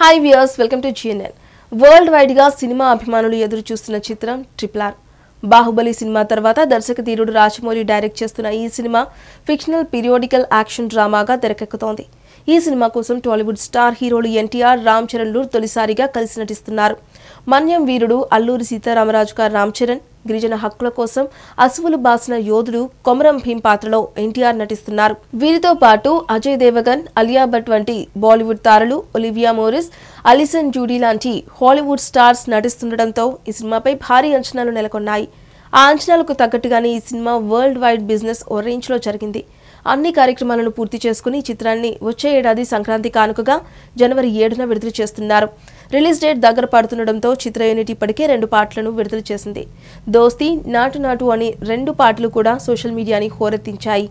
hi viewers welcome to GNL world wide గా cinema అభిమానులు ఎదురు చూస్తున్న చిత్రం ట్రిపుల్ ఆర్ బాహుబలి సినిమా తర్వాత దర్శక ధీరుడు రాజమౌళి డైరెక్ట్ చేస్తున్న ఈ సినిమా ఫిక్షనల్ పీరియోడికల్ యాక్షన్ డ్రామాగా తెరకెక్కుతోంది ఈ సినిమా కోసం టాలీవుడ్ స్టార్ హీరోలు ఎన్టీఆర్ రామ్ చరణ్లు తొలిసారిగా కలిసి నటిస్తున్నారు మన్యం వీరుడు అల్లూరి సీతారామరాజుగా రామ్ చరణ్ గిరిజన హక్కుల కోసం అసువులు బాసిన యోధుడు కొమరం భీం పాత్రలో ఎన్టీఆర్ నటిస్తున్నారు వీరితో పాటు అజయ్ దేవగన్ అలియా భట్ వంటి బాలీవుడ్ తారలు ఒలివియా మోరిస్ అలిసన్ జూడీ లాంటి హాలీవుడ్ స్టార్స్ నటిస్తుండటంతో ఈ సినిమాపై భారీ అంచనాలు నెలకొన్నాయి ఆ అంచనాలకు తగ్గట్టుగానే ఈ సినిమా వరల్డ్ వైడ్ బిజినెస్ ఓ రేంజ్లో జరిగింది అన్ని కార్యక్రమాలను పూర్తి చేసుకుని చిత్రాన్ని వచ్చే ఏడాది సంక్రాంతి కానుకగా జనవరి ఏడున విడుదల చేస్తున్నారు రిలీజ్ డేట్ దగ్గర పడుతుండటంతో చిత్ర యూనిట్ ఇప్పటికే రెండు పాటలను విడుదల చేసింది దోస్తి నాటు నాటు అని రెండు పాటలు కూడా సోషల్ మీడియాని హోరెత్తించాయి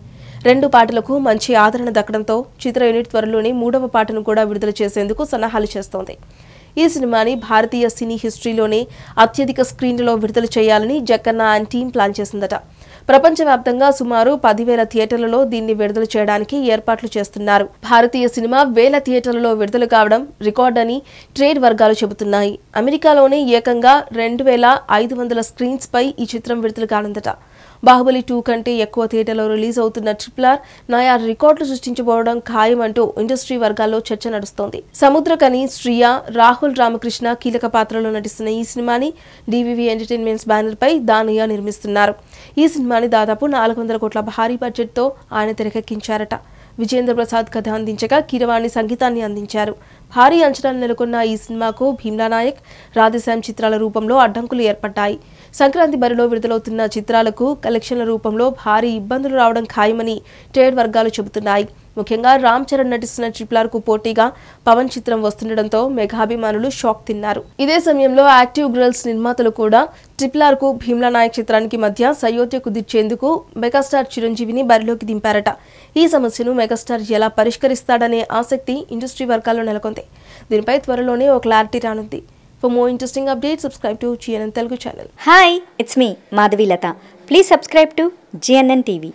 రెండు పాటలకు మంచి ఆదరణ దక్కడంతో చిత్ర యూనిట్ త్వరలోనే మూడవ పాటను కూడా విడుదల చేసేందుకు సన్నాహాలు చేస్తోంది ఈ సినిమాని భారతీయ సినీ హిస్టరీలోనే అత్యధిక స్క్రీన్లలో విడుదల చేయాలని జక్కన్న అండ్ టీం ప్లాన్ చేసిందట ప్రపంచవ్యాప్తంగా సుమారు పదివేల థియేటర్లలో దీన్ని విడుదల చేయడానికి ఏర్పాట్లు చేస్తున్నారు భారతీయ సినిమా వేల థియేటర్లలో విడుదల కావడం రికార్డ్ అని ట్రేడ్ వర్గాలు చెబుతున్నాయి అమెరికాలోనే ఏకంగా రెండు వేల ఐదు వందల స్క్రీన్స్ పై ఈ చిత్రం విడుదల కానుందట బాహుబలి టూ కంటే ఎక్కువ థియేటర్లో రిలీజ్ అవుతున్న ట్రిపుల్ ఆర్ నయా రికార్డులు సృష్టించబోవడం ఖాయమంటూ ఇండస్ట్రీ వర్గాల్లో చర్చ నడుస్తోంది సముద్రకని శ్రియా రాహుల్ రామకృష్ణ కీలక పాత్రలో నటిస్తున్న ఈ సినిమాని డివివి ఎంటర్టైన్మెంట్స్ బ్యానర్ పై దానయ్య నిర్మిస్తున్నారు ఈ సినిమా సినిమాని దాదాపు నాలుగు వందల కోట్ల భారీ బడ్జెట్తో ఆయన తెరకెక్కించారట విజేంద్ర ప్రసాద్ కథ అందించగా కీరవాణి సంగీతాన్ని అందించారు భారీ అంచనాలు నెలకొన్న ఈ సినిమాకు భీమ్లా నాయక్ రాధశ్యామ్ చిత్రాల రూపంలో అడ్డంకులు ఏర్పడ్డాయి సంక్రాంతి బరిలో విడుదలవుతున్న చిత్రాలకు కలెక్షన్ల రూపంలో భారీ ఇబ్బందులు రావడం ఖాయమని ట్రేడ్ వర్గాలు చెబుతున్నాయి ముఖ్యంగా రామ్ చరణ్ నటిస్తున్న ఆర్ కు పోటీగా పవన్ చిత్రం వస్తుండటంతో మెగాభిమానులు షాక్ తిన్నారు ఇదే సమయంలో యాక్టివ్ గర్ల్స్ నిర్మాతలు కూడా ఆర్ కు భీమ్లా నాయక్ చిత్రానికి మధ్య సయోధ్య కుదిర్చేందుకు మెగాస్టార్ చిరంజీవిని బరిలోకి దింపారట ఈ సమస్యను మెగాస్టార్ ఎలా పరిష్కరిస్తాడనే ఆసక్తి ఇండస్ట్రీ వర్గాల్లో నెలకొంది దీనిపై త్వరలోనే ఒక క్లారిటీ రానుంది for more interesting update subscribe to GNN Telugu channel hi it's me Madhavilatha Latha please subscribe to GNN TV